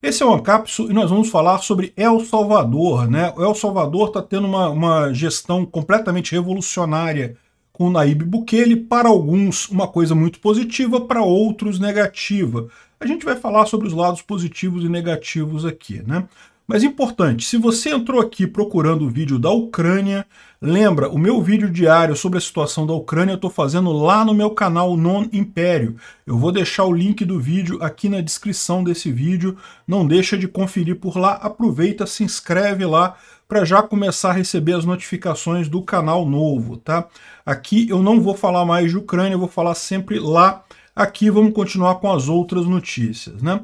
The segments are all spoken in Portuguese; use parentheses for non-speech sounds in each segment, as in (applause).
Esse é o Ancapsu e nós vamos falar sobre El Salvador. Né? O El Salvador está tendo uma, uma gestão completamente revolucionária com o Naíbe Bukele, para alguns uma coisa muito positiva, para outros negativa. A gente vai falar sobre os lados positivos e negativos aqui. Né? Mas importante, se você entrou aqui procurando o vídeo da Ucrânia, lembra, o meu vídeo diário sobre a situação da Ucrânia eu estou fazendo lá no meu canal Non Império. Eu vou deixar o link do vídeo aqui na descrição desse vídeo. Não deixa de conferir por lá, aproveita, se inscreve lá para já começar a receber as notificações do canal novo, tá? Aqui eu não vou falar mais de Ucrânia, eu vou falar sempre lá. Aqui vamos continuar com as outras notícias, né?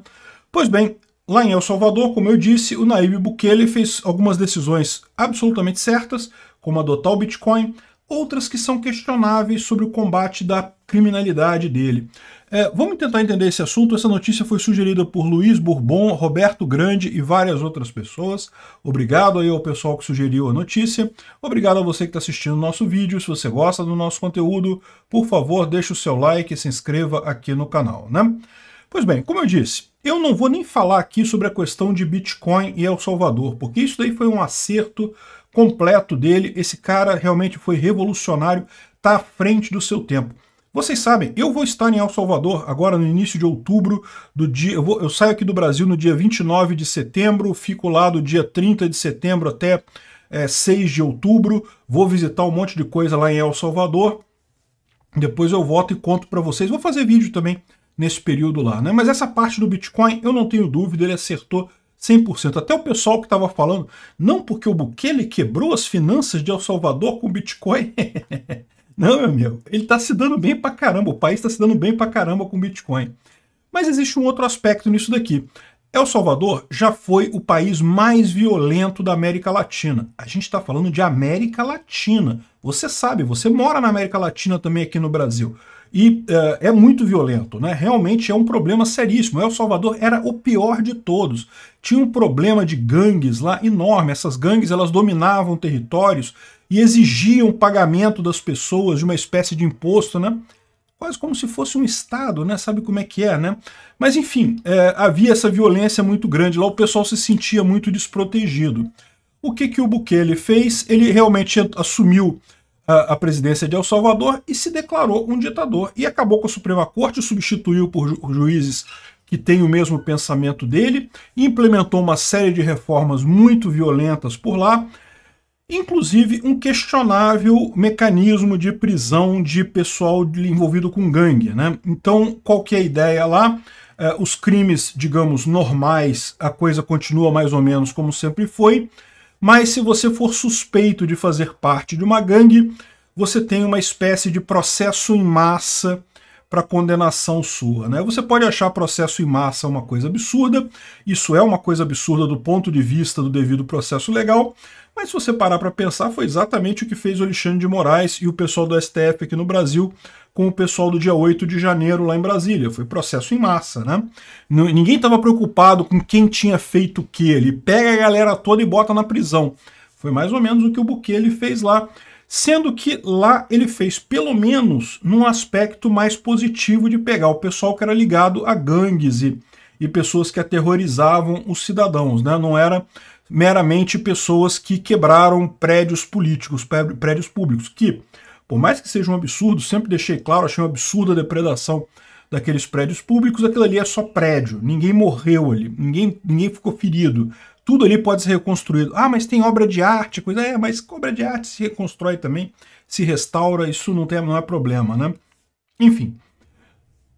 Pois bem, Lá em El Salvador, como eu disse, o Nayib Bukele fez algumas decisões absolutamente certas, como adotar o Bitcoin, outras que são questionáveis sobre o combate da criminalidade dele. É, vamos tentar entender esse assunto. Essa notícia foi sugerida por Luiz Bourbon, Roberto Grande e várias outras pessoas. Obrigado aí ao pessoal que sugeriu a notícia. Obrigado a você que está assistindo o nosso vídeo. Se você gosta do nosso conteúdo, por favor, deixe o seu like e se inscreva aqui no canal. Né? Pois bem, como eu disse, eu não vou nem falar aqui sobre a questão de Bitcoin e El Salvador, porque isso daí foi um acerto completo dele. Esse cara realmente foi revolucionário, está à frente do seu tempo. Vocês sabem, eu vou estar em El Salvador agora no início de outubro, do dia, eu, vou, eu, saio aqui do Brasil no dia 29 de setembro, fico lá do dia 30 de setembro até é, 6 de outubro, vou visitar um monte de coisa lá em El Salvador, depois eu volto e conto para vocês, vou fazer vídeo também nesse período lá, né? Mas essa parte do Bitcoin, eu não tenho dúvida, ele acertou 100%. Até o pessoal que estava falando, não porque o Bukele quebrou as finanças de El Salvador com Bitcoin. (laughs) não, meu amigo, ele está se dando bem pra caramba, o país está se dando bem pra caramba com Bitcoin. Mas existe um outro aspecto nisso daqui. El Salvador já foi o país mais violento da América Latina. A gente está falando de América Latina. Você sabe, você mora na América Latina também aqui no Brasil. E uh, é muito violento, né? Realmente é um problema seríssimo. El Salvador era o pior de todos. Tinha um problema de gangues lá enorme. Essas gangues elas dominavam territórios e exigiam pagamento das pessoas de uma espécie de imposto, né? quase como se fosse um Estado, né? Sabe como é que é, né? Mas enfim, é, havia essa violência muito grande lá, o pessoal se sentia muito desprotegido. O que, que o Bukele fez? Ele realmente assumiu a presidência de El Salvador e se declarou um ditador. E acabou com a Suprema Corte, substituiu por ju juízes que têm o mesmo pensamento dele, implementou uma série de reformas muito violentas por lá, inclusive um questionável mecanismo de prisão de pessoal envolvido com gangue. Né? Então, qual que é a ideia lá? É, os crimes, digamos, normais, a coisa continua mais ou menos como sempre foi, mas se você for suspeito de fazer parte de uma gangue, você tem uma espécie de processo em massa para condenação sua. Né? Você pode achar processo em massa uma coisa absurda, isso é uma coisa absurda do ponto de vista do devido processo legal, mas se você parar para pensar, foi exatamente o que fez o Alexandre de Moraes e o pessoal do STF aqui no Brasil com o pessoal do dia 8 de janeiro lá em Brasília. Foi processo em massa, né? Ninguém estava preocupado com quem tinha feito o que. Ele pega a galera toda e bota na prisão. Foi mais ou menos o que o Bukele fez lá sendo que lá ele fez pelo menos num aspecto mais positivo de pegar o pessoal que era ligado a gangues e, e pessoas que aterrorizavam os cidadãos, né? Não era meramente pessoas que quebraram prédios políticos, prédios públicos, que, por mais que seja um absurdo, sempre deixei claro, achei um absurdo a depredação daqueles prédios públicos, aquilo ali é só prédio, ninguém morreu ali, ninguém, ninguém ficou ferido, tudo ali pode ser reconstruído. Ah, mas tem obra de arte, coisa. É, mas obra de arte se reconstrói também, se restaura, isso não, tem, não é problema, né? Enfim.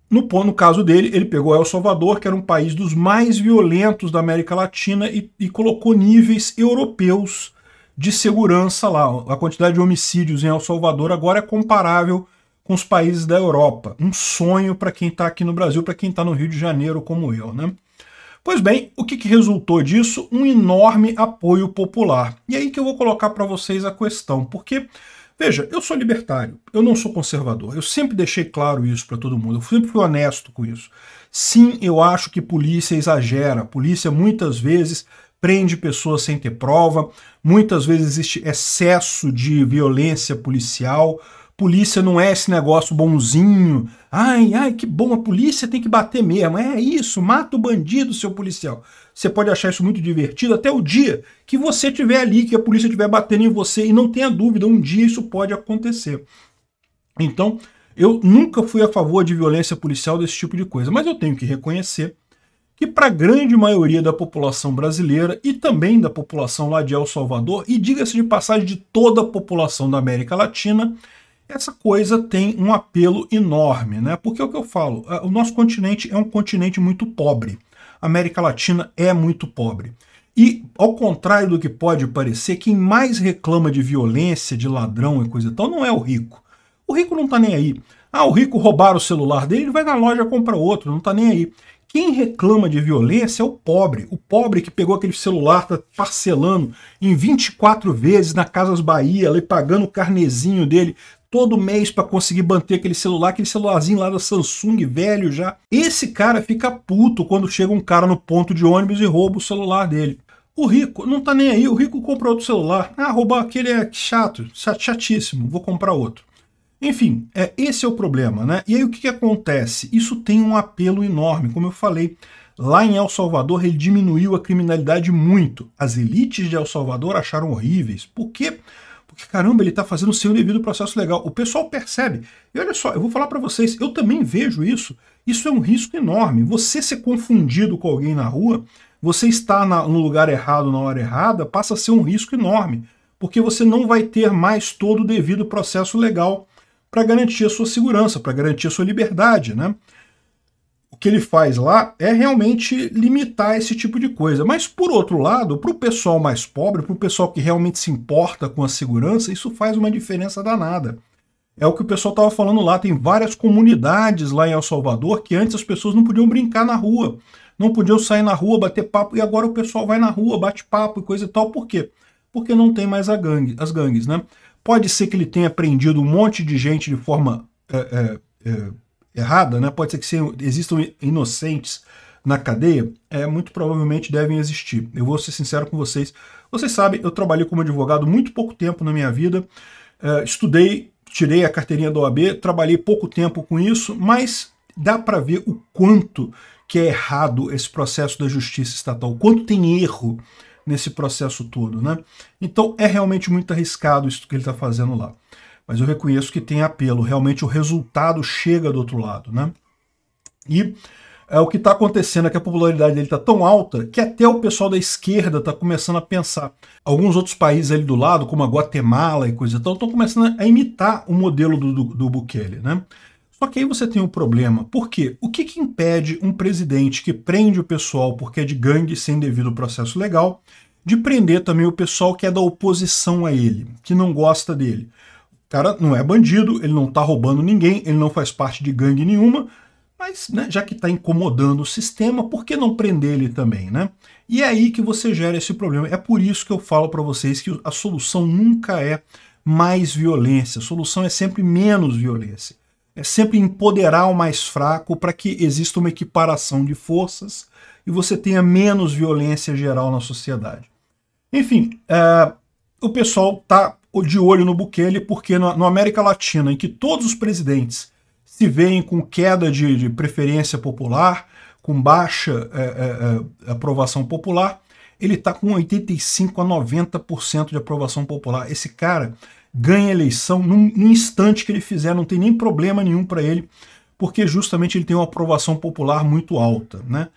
No, no caso dele, ele pegou El Salvador, que era um país dos mais violentos da América Latina, e, e colocou níveis europeus de segurança lá. A quantidade de homicídios em El Salvador agora é comparável com os países da Europa. Um sonho para quem está aqui no Brasil, para quem está no Rio de Janeiro como eu, né? Pois bem, o que, que resultou disso? Um enorme apoio popular. E aí que eu vou colocar para vocês a questão, porque Veja, eu sou libertário, eu não sou conservador. Eu sempre deixei claro isso para todo mundo, eu sempre fui honesto com isso. Sim, eu acho que polícia exagera. polícia muitas vezes prende pessoas sem ter prova, muitas vezes existe excesso de violência policial, polícia não é esse negócio bonzinho. Ai, ai, que bom, a polícia tem que bater mesmo. É isso, mata o bandido, seu policial. Você pode achar isso muito divertido até o dia que você estiver ali, que a polícia estiver batendo em você, e não tenha dúvida, um dia isso pode acontecer. Então, eu nunca fui a favor de violência policial, desse tipo de coisa, mas eu tenho que reconhecer que para a grande maioria da população brasileira e também da população lá de El Salvador, e diga-se de passagem de toda a população da América Latina, essa coisa tem um apelo enorme, né? Porque é o que eu falo, é, o nosso continente é um continente muito pobre. A América Latina é muito pobre. E, ao contrário do que pode parecer, quem mais reclama de violência, de ladrão e coisa e tal, não é o rico. O rico não tá nem aí. Ah, o rico roubar o celular dele, ele vai na loja comprar outro, não tá nem aí. Quem reclama de violência é o pobre. O pobre que pegou aquele celular, tá parcelando em 24 vezes na Casas Bahia, ali pagando o carnezinho dele, todo mês para conseguir manter aquele celular, aquele celularzinho lá da Samsung velho já. Esse cara fica puto quando chega um cara no ponto de ônibus e rouba o celular dele. O rico não tá nem aí, o rico compra outro celular. Ah, roubar aquele é chato, chatíssimo, vou comprar outro. Enfim, é, esse é o problema, né? E aí o que, que acontece? Isso tem um apelo enorme, como eu falei. Lá em El Salvador, ele diminuiu a criminalidade muito. As elites de El Salvador acharam horríveis, por quê caramba, ele está fazendo o seu devido processo legal. O pessoal percebe. E olha só, eu vou falar para vocês, eu também vejo isso. Isso é um risco enorme. Você ser confundido com alguém na rua, você estar na, no lugar errado na hora errada, passa a ser um risco enorme, porque você não vai ter mais todo o devido processo legal para garantir a sua segurança, para garantir a sua liberdade, né? o que ele faz lá é realmente limitar esse tipo de coisa. Mas, por outro lado, para o pessoal mais pobre, para o pessoal que realmente se importa com a segurança, isso faz uma diferença danada. É o que o pessoal estava falando lá. Tem várias comunidades lá em El Salvador que antes as pessoas não podiam brincar na rua, não podiam sair na rua, bater papo, e agora o pessoal vai na rua, bate papo e coisa e tal. Por quê? Porque não tem mais a gangue, as gangues, né? Pode ser que ele tenha prendido um monte de gente de forma é, é, é, errada, né? pode ser que existam inocentes na cadeia, é, muito provavelmente devem existir. Eu vou ser sincero com vocês. Vocês sabem, eu trabalhei como advogado muito pouco tempo na minha vida, é, estudei, tirei a carteirinha da OAB, trabalhei pouco tempo com isso, mas dá para ver o quanto que é errado esse processo da justiça estatal, o quanto tem erro nesse processo todo, né? Então é realmente muito arriscado isso que ele está fazendo lá mas eu reconheço que tem apelo. Realmente o resultado chega do outro lado, né? E é, o que está acontecendo é que a popularidade dele está tão alta que até o pessoal da esquerda está começando a pensar. Alguns outros países ali do lado, como a Guatemala e coisa e tal, estão começando a imitar o modelo do, do, do Bukele, né? Só que aí você tem um problema. Por quê? O que, que impede um presidente que prende o pessoal porque é de gangue sem devido processo legal, de prender também o pessoal que é da oposição a ele, que não gosta dele? cara não é bandido, ele não tá roubando ninguém, ele não faz parte de gangue nenhuma, mas né, já que está incomodando o sistema, por que não prender ele também, né? E é aí que você gera esse problema. É por isso que eu falo para vocês que a solução nunca é mais violência, a solução é sempre menos violência. É sempre empoderar o mais fraco para que exista uma equiparação de forças e você tenha menos violência geral na sociedade. Enfim, eh, o pessoal está de olho no Bukele, porque na, América Latina, em que todos os presidentes se veem com queda de, de preferência popular, com baixa é, é, é aprovação popular, ele está com 85 a 90% de aprovação popular. Esse cara ganha eleição num, num instante que ele fizer, não tem nem problema nenhum para ele, porque justamente ele tem uma aprovação popular muito alta, né?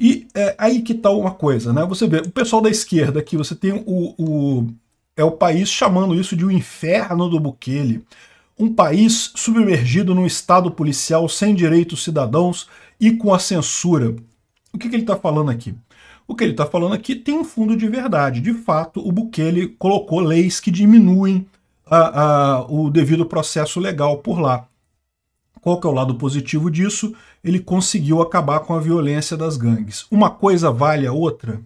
E é, aí que está uma coisa, né? Você vê, o pessoal da esquerda aqui, você tem o, o é o país chamando isso de o inferno do Bukele. Um país submergido num Estado policial sem direitos cidadãos e com a censura. O que, que ele está falando aqui? O que ele está falando aqui tem um fundo de verdade. De fato, o Bukele colocou leis que diminuem a, a, o devido processo legal por lá. Qual que é o lado positivo disso? Ele conseguiu acabar com a violência das gangues. Uma coisa vale a outra?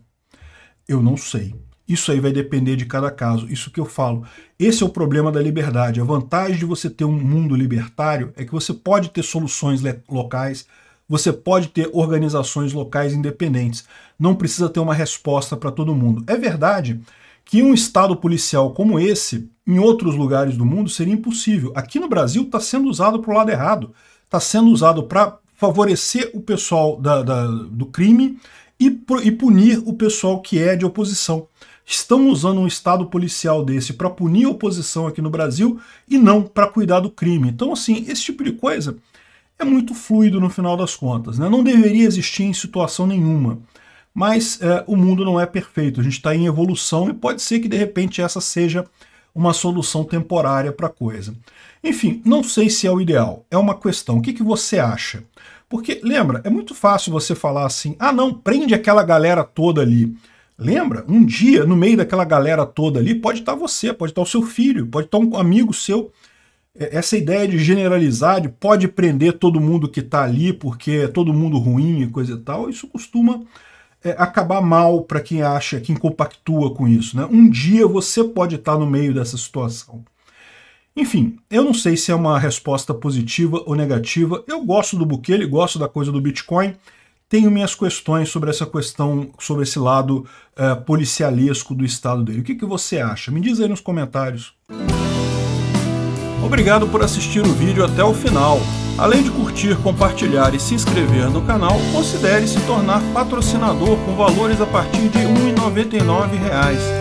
Eu não sei. Isso aí vai depender de cada caso. Isso que eu falo. Esse é o problema da liberdade. A vantagem de você ter um mundo libertário é que você pode ter soluções locais, você pode ter organizações locais independentes. Não precisa ter uma resposta para todo mundo. É verdade que um estado policial como esse, em outros lugares do mundo, seria impossível. Aqui no Brasil está sendo usado para o lado errado. Está sendo usado para favorecer o pessoal da, da, do crime e, e punir o pessoal que é de oposição estão usando um Estado policial desse para punir a oposição aqui no Brasil e não para cuidar do crime. Então, assim, esse tipo de coisa é muito fluido no final das contas. Né? Não deveria existir em situação nenhuma. Mas é, o mundo não é perfeito, a gente está em evolução e pode ser que de repente essa seja uma solução temporária para a coisa. Enfim, não sei se é o ideal, é uma questão. O que, que você acha? Porque, lembra, é muito fácil você falar assim: ah, não, prende aquela galera toda ali. Lembra? Um dia, no meio daquela galera toda ali, pode estar você, pode estar o seu filho, pode estar um amigo seu. É, essa ideia de generalizar, de pode prender todo mundo que está ali porque é todo mundo ruim e coisa e tal, isso costuma é, acabar mal para quem acha, quem compactua com isso. Né? Um dia você pode estar no meio dessa situação. Enfim, eu não sei se é uma resposta positiva ou negativa. Eu gosto do Bukele, gosto da coisa do Bitcoin tenho minhas questões sobre essa questão, sobre esse lado é, policialesco do estado dele. O que, que você acha? Me diz aí nos comentários. Obrigado por assistir o vídeo até o final. Além de curtir, compartilhar e se inscrever no canal, considere se tornar patrocinador com valores a partir de R$ 1,99